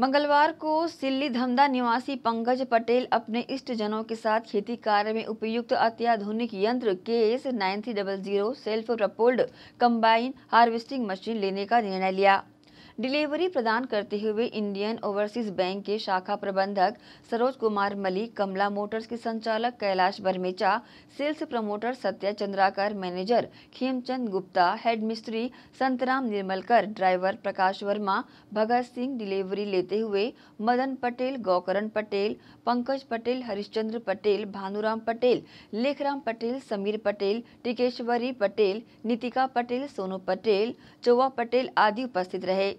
मंगलवार को सिल्ली धमदा निवासी पंकज पटेल अपने इष्टजनों के साथ खेती कार्य में उपयुक्त अत्याधुनिक यंत्र Case nine three double zero self propelled combine harvesting machine लेने का निर्णय लिया डिलीवरी प्रदान करते हुए इंडियन ओवरसीज बैंक के शाखा प्रबंधक सरोज कुमार मलिक कमला मोटर्स के संचालक Kailash Barmecha sales promoter Satya Chandrakar manager Khemchand Gupta head मिस्त्री संतराम निर्मलकर ड्राइवर प्रकाश वर्मा भगत सिंह डिलीवरी लेते हुए मदन पटेल गौकरण पटेल पंकज पटेल हरिश्चंद्र पटेल भानुराम पटेल लेखराम पटेल समीर पटेल टिकेश्वरी पटेल नितिका पटेल सोनू पटेल चौवा पटेल आदि उपस्थित रहे